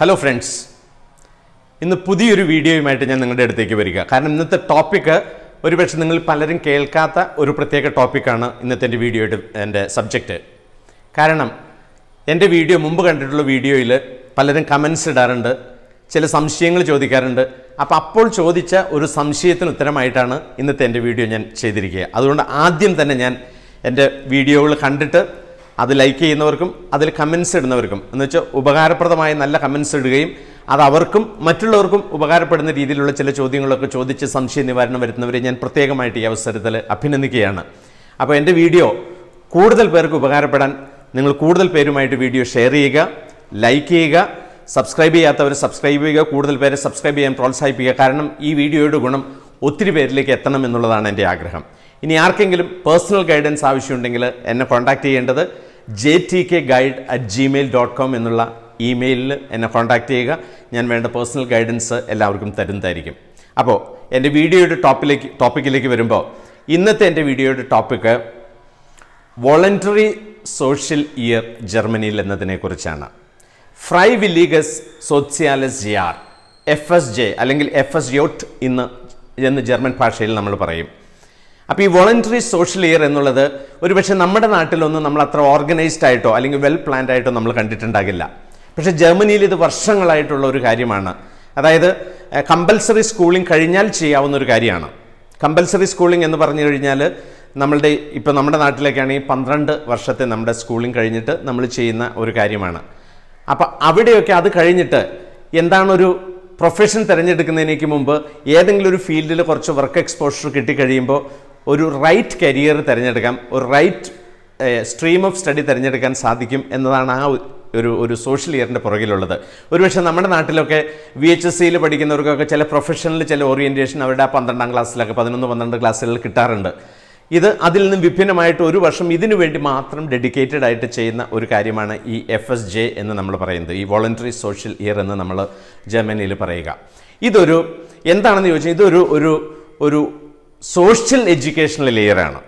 hello friends ഇന്ന് പുതിയൊരു വീഡിയോയുമായിട്ട് ഞാൻ നിങ്ങളുടെ അടുത്തേക്ക് വരിക കാരണം ഇന്നത്തെ ടോപ്പിക്ക് ഒരുപക്ഷെ നിങ്ങൾ പലരും കേൾക്കാത്ത ഒരു പ്രത്യേക ടോപ്പിക്കാണ് ഇന്നത്തെ എൻ്റെ വീഡിയോയുടെ എൻ്റെ സബ്ജക്റ്റ് കാരണം എൻ്റെ വീഡിയോ മുമ്പ് കണ്ടിട്ടുള്ള വീഡിയോയിൽ പലരും കമൻസ് ഇടാറുണ്ട് ചില സംശയങ്ങൾ ചോദിക്കാറുണ്ട് അപ്പോൾ അപ്പോൾ ചോദിച്ച ഒരു സംശയത്തിന് ഉത്തരമായിട്ടാണ് ഇന്നത്തെ എൻ്റെ വീഡിയോ ഞാൻ ചെയ്തിരിക്കുക അതുകൊണ്ട് ആദ്യം തന്നെ ഞാൻ എൻ്റെ വീഡിയോകൾ കണ്ടിട്ട് അത് ലൈക്ക് ചെയ്യുന്നവർക്കും അതിൽ കമൻസ് ഇടുന്നവർക്കും എന്ന് വെച്ചാൽ ഉപകാരപ്രദമായ നല്ല കമൻസ് ഇടുകയും അത് അവർക്കും മറ്റുള്ളവർക്കും ഉപകാരപ്പെടുന്ന രീതിയിലുള്ള ചില ചോദ്യങ്ങളൊക്കെ ചോദിച്ച് സംശയ നിവാരണം വരുത്തുന്നവരെ ഞാൻ പ്രത്യേകമായിട്ട് ഈ അവസരത്തിൽ അഭിനന്ദിക്കുകയാണ് അപ്പോൾ എൻ്റെ വീഡിയോ കൂടുതൽ പേർക്ക് ഉപകാരപ്പെടാൻ നിങ്ങൾ കൂടുതൽ പേരുമായിട്ട് വീഡിയോ ഷെയർ ചെയ്യുക ലൈക്ക് ചെയ്യുക സബ്സ്ക്രൈബ് ചെയ്യാത്തവർ സബ്സ്ക്രൈബ് ചെയ്യുക കൂടുതൽ പേരെ സബ്സ്ക്രൈബ് ചെയ്യാൻ പ്രോത്സാഹിപ്പിക്കുക കാരണം ഈ വീഡിയോയുടെ ഗുണം ഒത്തിരി പേരിലേക്ക് എത്തണം എന്നുള്ളതാണ് എൻ്റെ ആഗ്രഹം ഇനി ആർക്കെങ്കിലും പേഴ്സണൽ ഗൈഡൻസ് ആവശ്യമുണ്ടെങ്കിൽ എന്നെ കോൺടാക്റ്റ് ചെയ്യേണ്ടത് J T K guide at Gmail dot com എന്നുള്ള ഇമെയിലിൽ എന്നെ കോൺടാക്റ്റ് ചെയ്യുക ഞാൻ വേണ്ട പേഴ്സണൽ ഗൈഡൻസ് എല്ലാവർക്കും തരുന്നതായിരിക്കും അപ്പോൾ എൻ്റെ വീഡിയോയുടെ ടോപ്പിലേക്ക് ടോപ്പിക്കിലേക്ക് വരുമ്പോൾ ഇന്നത്തെ എൻ്റെ വീഡിയോയുടെ ടോപ്പിക്ക് വോളണ്ടറി സോഷ്യൽ ഇയർ ജർമ്മനിയിൽ എന്നതിനെക്കുറിച്ചാണ് ഫ്രൈ വില്ലീഗസ് സോത്യാലസ് ജിയാർ എഫ് എസ് ജെ അല്ലെങ്കിൽ എഫ് എസ് യോട്ട് ഇന്ന് എന്ന് ജർമ്മൻ ഭാഷയിൽ നമ്മൾ പറയും അപ്പം ഈ വോളണ്ടറി സോഷ്യൽ ഇയർ എന്നുള്ളത് ഒരുപക്ഷെ നമ്മുടെ നാട്ടിലൊന്നും നമ്മൾ അത്ര ഓർഗനൈസ്ഡ് ആയിട്ടോ അല്ലെങ്കിൽ വെൽ പ്ലാൻഡ് ആയിട്ടോ നമ്മൾ കണ്ടിട്ടുണ്ടാകില്ല പക്ഷെ ജർമ്മനിയിൽ ഇത് വർഷങ്ങളായിട്ടുള്ള ഒരു കാര്യമാണ് അതായത് കമ്പൽസറി സ്കൂളിംഗ് കഴിഞ്ഞാൽ ചെയ്യാവുന്ന ഒരു കാര്യമാണ് കമ്പൽസറി സ്കൂളിംഗ് എന്ന് പറഞ്ഞു കഴിഞ്ഞാൽ നമ്മളുടെ ഇപ്പം നമ്മുടെ നാട്ടിലേക്കാണെങ്കിൽ പന്ത്രണ്ട് വർഷത്തെ നമ്മുടെ സ്കൂളിംഗ് കഴിഞ്ഞിട്ട് നമ്മൾ ചെയ്യുന്ന ഒരു കാര്യമാണ് അപ്പോൾ അവിടെയൊക്കെ അത് കഴിഞ്ഞിട്ട് എന്താണൊരു പ്രൊഫഷൻ തിരഞ്ഞെടുക്കുന്നതിനേക്ക് മുമ്പ് ഏതെങ്കിലും ഒരു ഫീൽഡിൽ കുറച്ച് വർക്ക് എക്സ്പോഷർ കിട്ടിക്കഴിയുമ്പോൾ ഒരു റൈറ്റ് കരിയർ തിരഞ്ഞെടുക്കാം ഒരു റൈറ്റ് സ്ട്രീം ഓഫ് സ്റ്റഡി തിരഞ്ഞെടുക്കാൻ സാധിക്കും എന്നതാണ് ആ ഒരു ഒരു സോഷ്യൽ ഇയറിൻ്റെ പുറകിലുള്ളത് ഒരുപക്ഷെ നമ്മുടെ നാട്ടിലൊക്കെ വി എച്ച് എസ് സിയിൽ പഠിക്കുന്നവർക്കൊക്കെ ചില പ്രൊഫഷണൽ ചില ഓറിയൻറ്റേഷൻ അവരുടെ ആ പന്ത്രണ്ടാം ക്ലാസ്സിലൊക്കെ പതിനൊന്ന് പന്ത്രണ്ട് ക്ലാസ്സുകളിൽ കിട്ടാറുണ്ട് ഇത് അതിൽ നിന്നും വിഭിന്നമായിട്ട് ഒരു വർഷം ഇതിനു വേണ്ടി മാത്രം ഡെഡിക്കേറ്റഡ് ആയിട്ട് ചെയ്യുന്ന ഒരു കാര്യമാണ് ഈ എഫ് എസ് ജെ എന്ന് നമ്മൾ പറയുന്നത് ഈ വോളണ്ടറി സോഷ്യൽ ഇയർ എന്ന് നമ്മൾ ജർമ്മനിയിൽ പറയുക ഇതൊരു എന്താണെന്ന് ചോദിച്ചാൽ ഇതൊരു ഒരു ഒരു സോഷ്യൽ എഡ്യൂക്കേഷണൽ ലെയറാണ്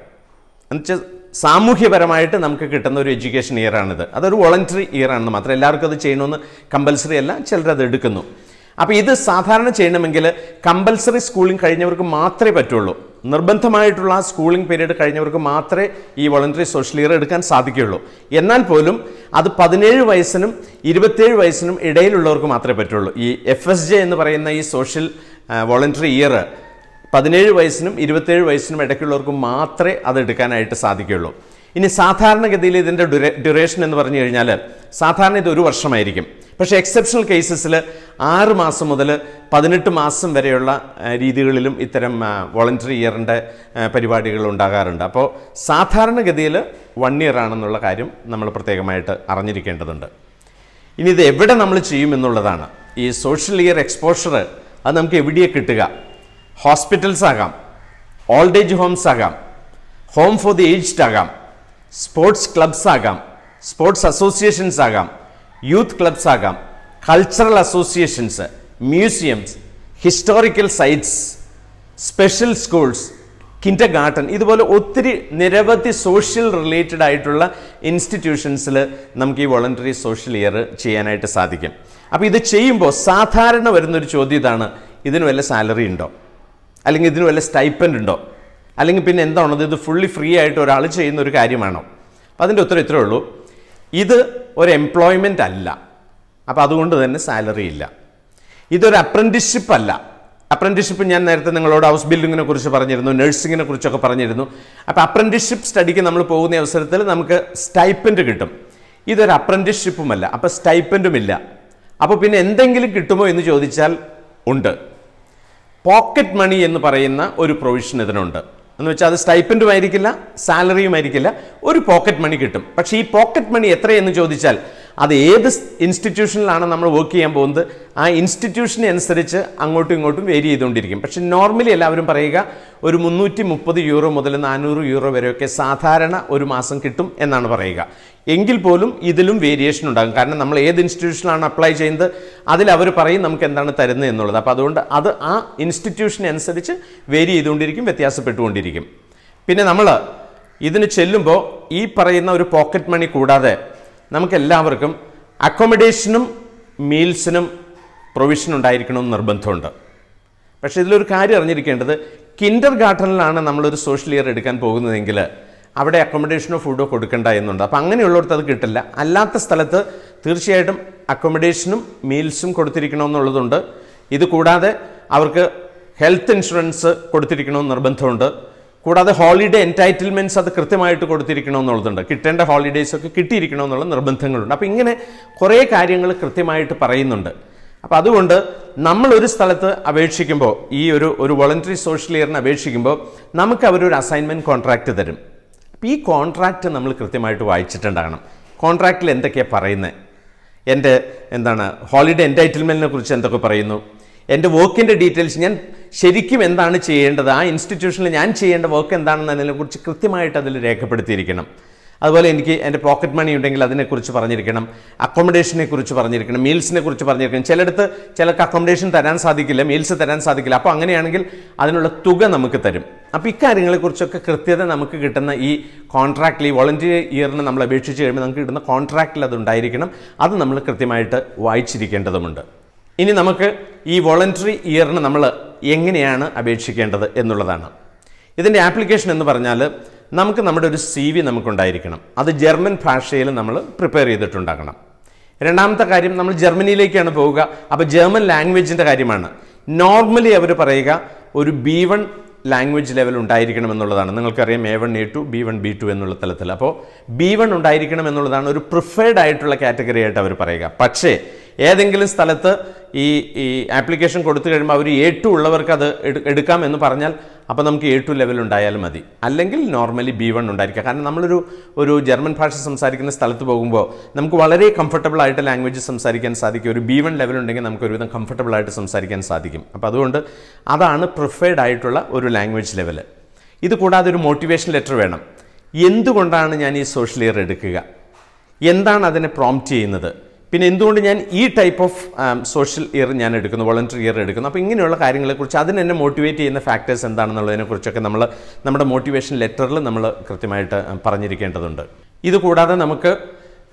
എന്നുവെച്ചാൽ സാമൂഹ്യപരമായിട്ട് നമുക്ക് കിട്ടുന്ന ഒരു എഡ്യൂക്കേഷൻ ഇയറാണിത് അതൊരു വോളണ്ടറി ഇയറാണെന്ന് മാത്രം എല്ലാവർക്കും അത് ചെയ്യണമെന്ന് കമ്പൽസറി അല്ല ചിലർ അത് എടുക്കുന്നു അപ്പോൾ ഇത് സാധാരണ ചെയ്യണമെങ്കിൽ കമ്പൽസറി സ്കൂളിംഗ് കഴിഞ്ഞവർക്ക് മാത്രമേ പറ്റുള്ളൂ നിർബന്ധമായിട്ടുള്ള ആ സ്കൂളിംഗ് പീരീഡ് കഴിഞ്ഞവർക്ക് മാത്രമേ ഈ വോളണ്ടറി സോഷ്യൽ ഇയർ എടുക്കാൻ സാധിക്കുകയുള്ളൂ എന്നാൽ പോലും അത് പതിനേഴ് വയസ്സിനും ഇരുപത്തേഴ് വയസ്സിനും ഇടയിലുള്ളവർക്ക് മാത്രമേ പറ്റുള്ളൂ ഈ എഫ് എസ് ജെ എന്ന് പറയുന്ന ഈ സോഷ്യൽ വോളണ്ടറി ഇയർ പതിനേഴ് വയസ്സിനും ഇരുപത്തേഴ് വയസ്സിനും ഇടയ്ക്കുള്ളവർക്കും മാത്രമേ അത് എടുക്കാനായിട്ട് സാധിക്കുകയുള്ളൂ ഇനി സാധാരണഗതിയിൽ ഇതിൻ്റെ ഡ്യൂറേഷൻ എന്ന് പറഞ്ഞു കഴിഞ്ഞാൽ സാധാരണ ഇത് ഒരു വർഷമായിരിക്കും പക്ഷേ എക്സെപ്ഷണൽ കേസസിൽ ആറ് മാസം മുതൽ പതിനെട്ട് മാസം വരെയുള്ള രീതികളിലും ഇത്തരം വോളണ്ടറി ഇയറിൻ്റെ പരിപാടികൾ ഉണ്ടാകാറുണ്ട് അപ്പോൾ സാധാരണഗതിയിൽ വൺ ഇയർ ആണെന്നുള്ള കാര്യം നമ്മൾ പ്രത്യേകമായിട്ട് അറിഞ്ഞിരിക്കേണ്ടതുണ്ട് ഇനി ഇത് എവിടെ നമ്മൾ ചെയ്യും എന്നുള്ളതാണ് ഈ സോഷ്യൽ ഇയർ എക്സ്പോഷർ അത് നമുക്ക് എവിടെയൊക്കെ കിട്ടുക ഹോസ്പിറ്റൽസ് ആകാം ഓൾഡ് ഏജ് ഹോംസ് ആകാം ഹോം ഫോർ ദി ഏജ്ഡ് ആകാം സ്പോർട്സ് ക്ലബ്സ് ആകാം സ്പോർട്സ് അസോസിയേഷൻസ് ആകാം യൂത്ത് ക്ലബ്സ് ആകാം cultural associations museums historical sites special schools kindergarten ഇതുപോലെ ഒത്തിരി നിരവധി സോഷ്യൽ റിലേറ്റഡ് ആയിട്ടുള്ള ഇൻസ്റ്റിറ്റ്യൂഷൻസിൽ നമുക്ക് ഈ വോളണ്ടറി സോഷ്യൽ ഇയർ ചെയ്യാനായിട്ട് സാധിക്കും അപ്പോൾ ഇത് ചെയ്യുമ്പോൾ സാധാരണ വരുന്നൊരു ചോദ്യം ഇതാണ് ഇതിന് വല്ല സാലറി ഉണ്ടോ അല്ലെങ്കിൽ ഇതിന് വല്ല സ്റ്റൈപ്പൻ്റ് ഉണ്ടോ അല്ലെങ്കിൽ പിന്നെ എന്താണോ ഇത് ഫുള്ളി ഫ്രീ ആയിട്ട് ഒരാൾ ചെയ്യുന്ന ഒരു കാര്യമാണോ അപ്പോൾ അതിൻ്റെ ഉത്തരം ഇത്രേ ഉള്ളൂ ഇത് ഒരു എംപ്ലോയ്മെൻ്റ് അല്ല അപ്പോൾ അതുകൊണ്ട് തന്നെ സാലറി ഇല്ല ഇതൊരു അപ്രൻറ്റിഷിപ്പ് അല്ല അപ്രൻറ്റിഷിപ്പ് ഞാൻ നേരത്തെ നിങ്ങളോട് ഹൗസ് ബിൽഡിങ്ങിനെ കുറിച്ച് പറഞ്ഞിരുന്നു നഴ്സിങ്ങിനെ കുറിച്ചൊക്കെ പറഞ്ഞിരുന്നു അപ്പോൾ അപ്രൻറ്റിഷിപ്പ് സ്റ്റഡിക്ക് നമ്മൾ പോകുന്ന അവസരത്തിൽ നമുക്ക് സ്റ്റൈപ്പൻറ്റ് കിട്ടും ഇതൊരു അപ്രൻറ്റിഷിപ്പുമല്ല അപ്പോൾ ഇല്ല അപ്പോൾ പിന്നെ എന്തെങ്കിലും കിട്ടുമോ എന്ന് ചോദിച്ചാൽ ഉണ്ട് പോക്കറ്റ് മണി എന്ന് പറയുന്ന ഒരു പ്രൊവിഷൻ ഇതിനുണ്ട് എന്ന് വെച്ചാൽ അത് സ്റ്റൈപ്പൻറ്റും ആയിരിക്കില്ല സാലറിയും ആയിരിക്കില്ല ഒരു പോക്കറ്റ് മണി കിട്ടും പക്ഷേ ഈ പോക്കറ്റ് മണി എത്രയെന്ന് ചോദിച്ചാൽ അത് ഏത് ഇൻസ്റ്റിറ്റ്യൂഷനിലാണ് നമ്മൾ വർക്ക് ചെയ്യാൻ പോകുന്നത് ആ ഇൻസ്റ്റിറ്റ്യൂഷനുസരിച്ച് അനുസരിച്ച് അങ്ങോട്ടും ഇങ്ങോട്ടും വേരി ചെയ്തുകൊണ്ടിരിക്കും പക്ഷെ നോർമലി എല്ലാവരും പറയുക ഒരു മുന്നൂറ്റി മുപ്പത് യൂറോ മുതൽ നാനൂറ് യൂറോ വരെയൊക്കെ സാധാരണ ഒരു മാസം കിട്ടും എന്നാണ് പറയുക എങ്കിൽ പോലും ഇതിലും വേരിയേഷൻ ഉണ്ടാകും കാരണം നമ്മൾ ഏത് ഇൻസ്റ്റിറ്റ്യൂഷനിലാണ് അപ്ലൈ ചെയ്യുന്നത് അതിൽ അവർ പറയും നമുക്ക് എന്താണ് തരുന്നത് എന്നുള്ളത് അപ്പോൾ അതുകൊണ്ട് അത് ആ ഇൻസ്റ്റിറ്റ്യൂഷനുസരിച്ച് അനുസരിച്ച് വേരി ചെയ്തുകൊണ്ടിരിക്കും വ്യത്യാസപ്പെട്ടുകൊണ്ടിരിക്കും പിന്നെ നമ്മൾ ഇതിന് ചെല്ലുമ്പോൾ ഈ പറയുന്ന ഒരു പോക്കറ്റ് മണി കൂടാതെ നമുക്കെല്ലാവർക്കും അക്കോമഡേഷനും മീൽസിനും പ്രൊവിഷൻ എന്ന് നിർബന്ധമുണ്ട് പക്ഷേ ഇതിലൊരു കാര്യം അറിഞ്ഞിരിക്കേണ്ടത് കിൻഡർ ഗാർഡനിലാണ് നമ്മളൊരു സോഷ്യൽ ഇയർ എടുക്കാൻ പോകുന്നതെങ്കിൽ അവിടെ അക്കോമഡേഷനോ ഫുഡോ കൊടുക്കേണ്ട എന്നുണ്ട് അപ്പോൾ അങ്ങനെയുള്ളവർക്ക് അത് കിട്ടില്ല അല്ലാത്ത സ്ഥലത്ത് തീർച്ചയായിട്ടും അക്കോമഡേഷനും മീൽസും കൊടുത്തിരിക്കണമെന്നുള്ളതുണ്ട് ഇത് കൂടാതെ അവർക്ക് ഹെൽത്ത് ഇൻഷുറൻസ് കൊടുത്തിരിക്കണമെന്ന് നിർബന്ധമുണ്ട് കൂടാതെ ഹോളിഡേ എൻറ്റൈറ്റിൽമെൻറ്റ്സ് അത് കൃത്യമായിട്ട് എന്നുള്ളതുണ്ട് കിട്ടേണ്ട ഹോളിഡേയ്സ് ഒക്കെ എന്നുള്ള നിർബന്ധങ്ങളുണ്ട് അപ്പോൾ ഇങ്ങനെ കുറേ കാര്യങ്ങൾ കൃത്യമായിട്ട് പറയുന്നുണ്ട് അപ്പോൾ അതുകൊണ്ട് നമ്മൾ ഒരു സ്ഥലത്ത് അപേക്ഷിക്കുമ്പോൾ ഈ ഒരു ഒരു വോളണ്ടറി സോഷ്യൽ ഇയറിന് അപേക്ഷിക്കുമ്പോൾ നമുക്ക് അവരൊരു അസൈൻമെൻറ്റ് കോൺട്രാക്റ്റ് തരും അപ്പോൾ ഈ കോൺട്രാക്റ്റ് നമ്മൾ കൃത്യമായിട്ട് വായിച്ചിട്ടുണ്ടാകണം കോൺട്രാക്റ്റിൽ എന്തൊക്കെയാണ് പറയുന്നത് എൻ്റെ എന്താണ് ഹോളിഡേ എൻറ്റൈറ്റിൽമെൻറ്റിനെ കുറിച്ച് എന്തൊക്കെ പറയുന്നു എൻ്റെ വർക്കിൻ്റെ ഡീറ്റെയിൽസ് ഞാൻ ശരിക്കും എന്താണ് ചെയ്യേണ്ടത് ആ ഇൻസ്റ്റിറ്റ്യൂഷനിൽ ഞാൻ ചെയ്യേണ്ട വർക്ക് എന്താണെന്നതിനെക്കുറിച്ച് കൃത്യമായിട്ട് അതിൽ രേഖപ്പെടുത്തിയിരിക്കണം അതുപോലെ എനിക്ക് എൻ്റെ പോക്കറ്റ് മണി ഉണ്ടെങ്കിൽ അതിനെക്കുറിച്ച് പറഞ്ഞിരിക്കണം അക്കോമഡേഷനെ കുറിച്ച് പറഞ്ഞിരിക്കണം മീൽസിനെ കുറിച്ച് പറഞ്ഞിരിക്കണം ചിലടത്ത് ചിലർക്ക് അക്കോമഡേഷൻ തരാൻ സാധിക്കില്ല മീൽസ് തരാൻ സാധിക്കില്ല അപ്പോൾ അങ്ങനെയാണെങ്കിൽ അതിനുള്ള തുക നമുക്ക് തരും അപ്പോൾ ഇക്കാര്യങ്ങളെക്കുറിച്ചൊക്കെ കൃത്യത നമുക്ക് കിട്ടുന്ന ഈ കോൺട്രാക്റ്റിൽ ഈ വോളണ്ടിയർ ഇയറിന് നമ്മൾ അപേക്ഷിച്ച് കഴിയുമ്പോൾ നമുക്ക് കിട്ടുന്ന കോൺട്രാക്റ്റിൽ അത് ഉണ്ടായിരിക്കണം അത് നമ്മൾ കൃത്യമായിട്ട് വായിച്ചിരിക്കേണ്ടതുണ്ട് ഇനി നമുക്ക് ഈ വോളണ്ടറി ഇയറിന് നമ്മൾ എങ്ങനെയാണ് അപേക്ഷിക്കേണ്ടത് എന്നുള്ളതാണ് ഇതിൻ്റെ ആപ്ലിക്കേഷൻ എന്ന് പറഞ്ഞാൽ നമുക്ക് നമ്മുടെ ഒരു സി വി നമുക്കുണ്ടായിരിക്കണം അത് ജർമ്മൻ ഭാഷയിൽ നമ്മൾ പ്രിപ്പയർ ചെയ്തിട്ടുണ്ടാകണം രണ്ടാമത്തെ കാര്യം നമ്മൾ ജർമ്മനിയിലേക്കാണ് പോവുക അപ്പോൾ ജർമ്മൻ ലാംഗ്വേജിൻ്റെ കാര്യമാണ് നോർമലി അവർ പറയുക ഒരു ബി വൺ ലാംഗ്വേജ് ലെവൽ ഉണ്ടായിരിക്കണം എന്നുള്ളതാണ് നിങ്ങൾക്കറിയാം A one A two B one B two എന്നുള്ള തലത്തിൽ അപ്പോൾ ബി വൺ ഉണ്ടായിരിക്കണം എന്നുള്ളതാണ് ഒരു പ്രിഫേർഡ് ആയിട്ടുള്ള കാറ്റഗറി ആയിട്ട് അവർ പറയുക പക്ഷേ ഏതെങ്കിലും സ്ഥലത്ത് ഈ ഈ ആപ്ലിക്കേഷൻ കൊടുത്തു കഴിയുമ്പോൾ അവർ എ ടു ഉള്ളവർക്ക് അത് എടുക്കാം എന്ന് പറഞ്ഞാൽ അപ്പോൾ നമുക്ക് എ ടു ലെവൽ ഉണ്ടായാലും മതി അല്ലെങ്കിൽ നോർമലി ബി വൺ ഉണ്ടായിരിക്കുക കാരണം നമ്മളൊരു ഒരു ജർമ്മൻ ഭാഷ സംസാരിക്കുന്ന സ്ഥലത്ത് പോകുമ്പോൾ നമുക്ക് വളരെ കംഫർട്ടബിൾ ആയിട്ട് ലാംഗ്വേജ് സംസാരിക്കാൻ സാധിക്കും ഒരു ബി വൺ ലെവൽ ഉണ്ടെങ്കിൽ നമുക്ക് ഒരുവിധം കംഫർട്ടബിൾ ആയിട്ട് സംസാരിക്കാൻ സാധിക്കും അപ്പോൾ അതുകൊണ്ട് അതാണ് പ്രിഫേർഡ് ആയിട്ടുള്ള ഒരു ലാംഗ്വേജ് ലെവൽ ഇത് കൂടാതെ ഒരു മോട്ടിവേഷൻ ലെറ്റർ വേണം എന്തുകൊണ്ടാണ് ഞാൻ ഈ സോഷ്യൽ ഇയർ എടുക്കുക എന്താണ് അതിനെ പ്രോംപ്റ്റ് ചെയ്യുന്നത് പിന്നെ എന്തുകൊണ്ട് ഞാൻ ഈ ടൈപ്പ് ഓഫ് സോഷ്യൽ ഇയർ ഞാൻ എടുക്കുന്നു വോളണ്ടറി ഇയർ എടുക്കുന്നു അപ്പോൾ ഇങ്ങനെയുള്ള കാര്യങ്ങളെക്കുറിച്ച് അതിനെന്നെ മോട്ടിവേറ്റ് ചെയ്യുന്ന ഫാക്ടേഴ്സ് എന്താണെന്നുള്ളതിനെക്കുറിച്ചൊക്കെ നമ്മൾ നമ്മുടെ മോട്ടിവേഷൻ ലെറ്ററിൽ നമ്മൾ കൃത്യമായിട്ട് പറഞ്ഞിരിക്കേണ്ടതുണ്ട് ഇതുകൂടാതെ നമുക്ക്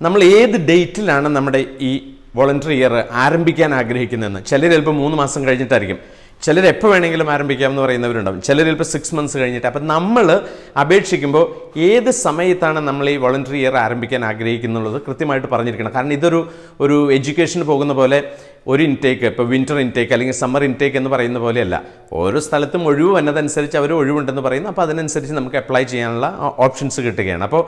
നമ്മൾ ഏത് ഡേറ്റിലാണ് നമ്മുടെ ഈ വോളണ്ടറി ഇയർ ആരംഭിക്കാൻ ആഗ്രഹിക്കുന്നതെന്ന് ചിലർ ചിലപ്പോൾ മൂന്ന് മാസം കഴിഞ്ഞിട്ടായിരിക്കും ചിലർ എപ്പോൾ വേണമെങ്കിലും ആരംഭിക്കാം എന്ന് പറയുന്നവരുണ്ടാവും ചിലർ ഇപ്പോൾ സിക്സ് മന്ത്സ് കഴിഞ്ഞിട്ട് അപ്പം നമ്മൾ അപേക്ഷിക്കുമ്പോൾ ഏത് സമയത്താണ് നമ്മൾ ഈ വോളണ്ടറി ഇയർ ആരംഭിക്കാൻ ആഗ്രഹിക്കുന്നുള്ളത് കൃത്യമായിട്ട് പറഞ്ഞിരിക്കണം കാരണം ഇതൊരു ഒരു എഡ്യൂക്കേഷന് പോകുന്ന പോലെ ഒരു ഇൻടേക്ക് ഇപ്പോൾ വിൻ്റർ ഇൻടേക്ക് അല്ലെങ്കിൽ സമ്മർ ഇൻടേക്ക് എന്ന് പറയുന്ന പോലെയല്ല ഓരോ സ്ഥലത്തും ഒഴിവ് വന്നതനുസരിച്ച് അവർ ഒഴിവുണ്ടെന്ന് പറയുന്നു അപ്പോൾ അതിനനുസരിച്ച് നമുക്ക് അപ്ലൈ ചെയ്യാനുള്ള ഓപ്ഷൻസ് കിട്ടുകയാണ് അപ്പോൾ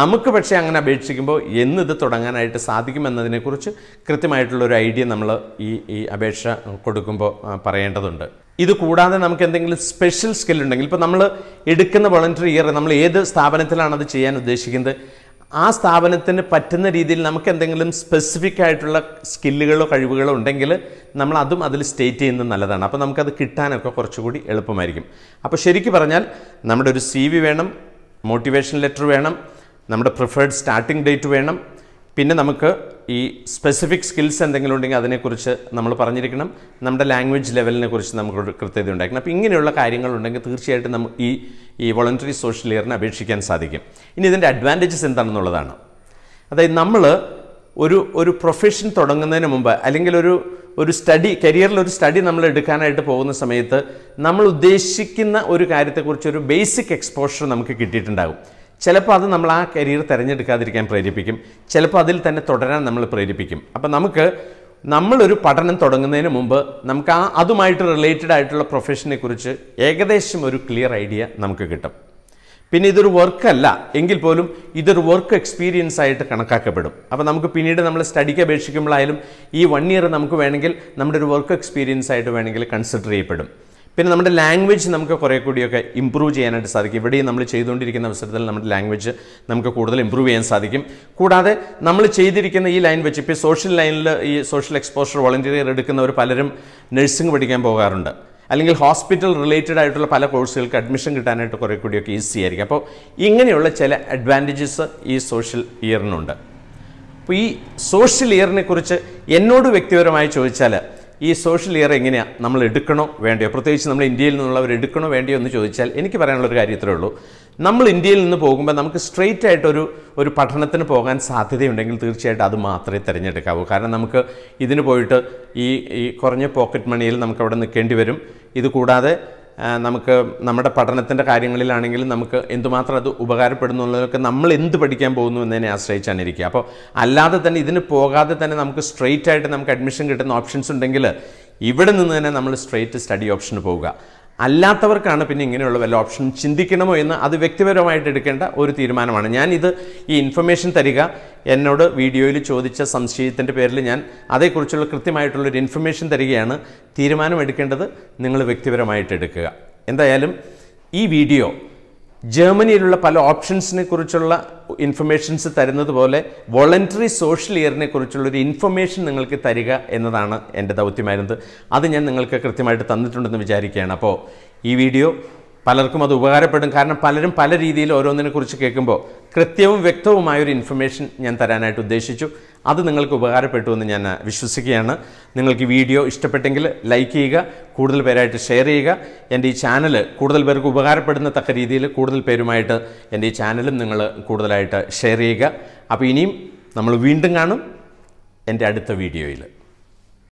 നമുക്ക് പക്ഷേ അങ്ങനെ അപേക്ഷിക്കുമ്പോൾ എന്നിത് തുടങ്ങാനായിട്ട് സാധിക്കുമെന്നതിനെക്കുറിച്ച് കൃത്യമായിട്ടുള്ളൊരു ഐഡിയ നമ്മൾ ഈ ഈ അപേക്ഷ കൊടുക്കുമ്പോൾ പറയേണ്ടതുണ്ട് ഇത് കൂടാതെ നമുക്ക് എന്തെങ്കിലും സ്പെഷ്യൽ സ്കിൽ ഉണ്ടെങ്കിൽ ഇപ്പോൾ നമ്മൾ എടുക്കുന്ന വോളണ്ടറി ഇയർ നമ്മൾ ഏത് സ്ഥാപനത്തിലാണ് അത് ചെയ്യാൻ ഉദ്ദേശിക്കുന്നത് ആ സ്ഥാപനത്തിന് പറ്റുന്ന രീതിയിൽ നമുക്ക് എന്തെങ്കിലും സ്പെസിഫിക് ആയിട്ടുള്ള സ്കില്ലുകളോ കഴിവുകളോ ഉണ്ടെങ്കിൽ നമ്മൾ അതും അതിൽ സ്റ്റേറ്റ് ചെയ്യുന്നത് നല്ലതാണ് അപ്പോൾ നമുക്കത് കിട്ടാനൊക്കെ കുറച്ചുകൂടി എളുപ്പമായിരിക്കും അപ്പോൾ ശരിക്കും പറഞ്ഞാൽ നമ്മുടെ ഒരു സി വി വേണം മോട്ടിവേഷൻ ലെറ്റർ വേണം നമ്മുടെ പ്രിഫേർഡ് സ്റ്റാർട്ടിംഗ് ഡേറ്റ് വേണം പിന്നെ നമുക്ക് ഈ സ്പെസിഫിക് സ്കിൽസ് എന്തെങ്കിലും ഉണ്ടെങ്കിൽ അതിനെക്കുറിച്ച് നമ്മൾ പറഞ്ഞിരിക്കണം നമ്മുടെ ലാംഗ്വേജ് ലെവലിനെ കുറിച്ച് നമുക്ക് കൃത്യത ഉണ്ടായിരിക്കണം അപ്പോൾ ഇങ്ങനെയുള്ള കാര്യങ്ങളുണ്ടെങ്കിൽ തീർച്ചയായിട്ടും നമുക്ക് ഈ ഈ വോളണ്ടറി സോഷ്യൽ ഇയറിനെ അപേക്ഷിക്കാൻ സാധിക്കും ഇനി ഇതിൻ്റെ അഡ്വാൻറ്റേജസ് എന്താണെന്നുള്ളതാണ് അതായത് നമ്മൾ ഒരു ഒരു പ്രൊഫഷൻ തുടങ്ങുന്നതിന് മുമ്പ് അല്ലെങ്കിൽ ഒരു ഒരു സ്റ്റഡി കരിയറിൽ ഒരു സ്റ്റഡി നമ്മൾ എടുക്കാനായിട്ട് പോകുന്ന സമയത്ത് നമ്മൾ ഉദ്ദേശിക്കുന്ന ഒരു കാര്യത്തെക്കുറിച്ച് ഒരു ബേസിക് എക്സ്പോഷർ നമുക്ക് കിട്ടിയിട്ടുണ്ടാകും ചിലപ്പോൾ അത് നമ്മൾ ആ കരിയർ തിരഞ്ഞെടുക്കാതിരിക്കാൻ പ്രേരിപ്പിക്കും ചിലപ്പോൾ അതിൽ തന്നെ തുടരാൻ നമ്മൾ പ്രേരിപ്പിക്കും അപ്പം നമുക്ക് നമ്മളൊരു പഠനം തുടങ്ങുന്നതിന് മുമ്പ് നമുക്ക് ആ അതുമായിട്ട് റിലേറ്റഡ് ആയിട്ടുള്ള പ്രൊഫഷനെ കുറിച്ച് ഏകദേശം ഒരു ക്ലിയർ ഐഡിയ നമുക്ക് കിട്ടും പിന്നെ ഇതൊരു വർക്കല്ല എങ്കിൽ പോലും ഇതൊരു വർക്ക് എക്സ്പീരിയൻസ് ആയിട്ട് കണക്കാക്കപ്പെടും അപ്പോൾ നമുക്ക് പിന്നീട് നമ്മൾ സ്റ്റഡിക്ക് അപേക്ഷിക്കുമ്പോഴായാലും ഈ വൺ ഇയർ നമുക്ക് വേണമെങ്കിൽ നമ്മുടെ ഒരു വർക്ക് എക്സ്പീരിയൻസ് ആയിട്ട് വേണമെങ്കിൽ കൺസിഡർ ചെയ്യപ്പെടും പിന്നെ നമ്മുടെ ലാംഗ്വേജ് നമുക്ക് കുറേ കൂടിയൊക്കെ ഇമ്പ്രൂവ് ചെയ്യാനായിട്ട് സാധിക്കും ഇവിടെയും നമ്മൾ ചെയ്തുകൊണ്ടിരിക്കുന്ന അവസരത്തിൽ നമ്മുടെ ലാംഗ്വേജ് നമുക്ക് കൂടുതൽ ഇമ്പ്രൂവ് ചെയ്യാൻ സാധിക്കും കൂടാതെ നമ്മൾ ചെയ്തിരിക്കുന്ന ഈ ലൈൻ വെച്ച് ഇപ്പോൾ സോഷ്യൽ ലൈനിൽ ഈ സോഷ്യൽ എക്സ്പോഷർ വോളണ്ടിയർ എടുക്കുന്നവർ പലരും നഴ്സിംഗ് പഠിക്കാൻ പോകാറുണ്ട് അല്ലെങ്കിൽ ഹോസ്പിറ്റൽ റിലേറ്റഡ് ആയിട്ടുള്ള പല കോഴ്സുകൾക്ക് അഡ്മിഷൻ കിട്ടാനായിട്ട് കുറേ കൂടിയൊക്കെ ഈസി ആയിരിക്കും അപ്പോൾ ഇങ്ങനെയുള്ള ചില അഡ്വാൻറ്റേജസ് ഈ സോഷ്യൽ ഇയറിനുണ്ട് അപ്പോൾ ഈ സോഷ്യൽ ഇയറിനെ കുറിച്ച് എന്നോട് വ്യക്തിപരമായി ചോദിച്ചാൽ ഈ സോഷ്യൽ ഇയർ എങ്ങനെയാണ് നമ്മൾ എടുക്കണോ വേണ്ടയോ പ്രത്യേകിച്ച് നമ്മൾ ഇന്ത്യയിൽ നിന്നുള്ളവർ എടുക്കണോ വേണ്ടയോ എന്ന് ചോദിച്ചാൽ എനിക്ക് പറയാനുള്ള ഒരു കാര്യം ഇത്രേ ഉള്ളൂ നമ്മൾ ഇന്ത്യയിൽ നിന്ന് പോകുമ്പോൾ നമുക്ക് സ്ട്രെയിറ്റ് ആയിട്ടൊരു ഒരു പഠനത്തിന് പോകാൻ സാധ്യതയുണ്ടെങ്കിൽ തീർച്ചയായിട്ടും അത് മാത്രമേ തിരഞ്ഞെടുക്കാവൂ കാരണം നമുക്ക് ഇതിന് പോയിട്ട് ഈ ഈ കുറഞ്ഞ പോക്കറ്റ് മണിയിൽ നമുക്ക് അവിടെ നിൽക്കേണ്ടി വരും ഇത് കൂടാതെ നമുക്ക് നമ്മുടെ പഠനത്തിൻ്റെ കാര്യങ്ങളിലാണെങ്കിലും നമുക്ക് എന്തുമാത്രം അത് ഉപകാരപ്പെടുന്നുള്ളതൊക്കെ നമ്മൾ എന്ത് പഠിക്കാൻ പോകുന്നു എന്നതിനെ ആശ്രയിച്ചാണ് ഇരിക്കുക അപ്പോൾ അല്ലാതെ തന്നെ ഇതിന് പോകാതെ തന്നെ നമുക്ക് സ്ട്രെയിറ്റ് ആയിട്ട് നമുക്ക് അഡ്മിഷൻ കിട്ടുന്ന ഓപ്ഷൻസ് ഉണ്ടെങ്കിൽ ഇവിടെ നിന്ന് തന്നെ നമ്മൾ സ്ട്രെയിറ്റ് സ്റ്റഡി ഓപ്ഷന് പോവുക അല്ലാത്തവർക്കാണ് പിന്നെ ഇങ്ങനെയുള്ള വല്ല ഓപ്ഷൻ ചിന്തിക്കണമോ എന്ന് അത് വ്യക്തിപരമായിട്ട് എടുക്കേണ്ട ഒരു തീരുമാനമാണ് ഞാൻ ഇത് ഈ ഇൻഫർമേഷൻ തരിക എന്നോട് വീഡിയോയിൽ ചോദിച്ച സംശയത്തിൻ്റെ പേരിൽ ഞാൻ അതേക്കുറിച്ചുള്ള കൃത്യമായിട്ടുള്ളൊരു ഇൻഫർമേഷൻ തരികയാണ് തീരുമാനമെടുക്കേണ്ടത് നിങ്ങൾ വ്യക്തിപരമായിട്ട് എടുക്കുക എന്തായാലും ഈ വീഡിയോ ജർമ്മനിയിലുള്ള പല ഓപ്ഷൻസിനെ കുറിച്ചുള്ള ഇൻഫർമേഷൻസ് തരുന്നത് പോലെ വോളണ്ടറി സോഷ്യൽ ഇയറിനെ കുറിച്ചുള്ളൊരു ഇൻഫർമേഷൻ നിങ്ങൾക്ക് തരിക എന്നതാണ് എൻ്റെ ദൗത്യമായിരുന്നത് അത് ഞാൻ നിങ്ങൾക്ക് കൃത്യമായിട്ട് തന്നിട്ടുണ്ടെന്ന് വിചാരിക്കുകയാണ് അപ്പോൾ ഈ വീഡിയോ പലർക്കും അത് ഉപകാരപ്പെടും കാരണം പലരും പല രീതിയിൽ ഓരോന്നിനെക്കുറിച്ച് കേൾക്കുമ്പോൾ കൃത്യവും വ്യക്തവുമായൊരു ഇൻഫർമേഷൻ ഞാൻ തരാനായിട്ട് ഉദ്ദേശിച്ചു അത് നിങ്ങൾക്ക് ഉപകാരപ്പെട്ടു എന്ന് ഞാൻ വിശ്വസിക്കുകയാണ് നിങ്ങൾക്ക് ഈ വീഡിയോ ഇഷ്ടപ്പെട്ടെങ്കിൽ ലൈക്ക് ചെയ്യുക കൂടുതൽ പേരായിട്ട് ഷെയർ ചെയ്യുക എൻ്റെ ഈ ചാനൽ കൂടുതൽ പേർക്ക് ഉപകാരപ്പെടുന്ന തക്ക രീതിയിൽ കൂടുതൽ പേരുമായിട്ട് എൻ്റെ ഈ ചാനലും നിങ്ങൾ കൂടുതലായിട്ട് ഷെയർ ചെയ്യുക അപ്പോൾ ഇനിയും നമ്മൾ വീണ്ടും കാണും എൻ്റെ അടുത്ത വീഡിയോയിൽ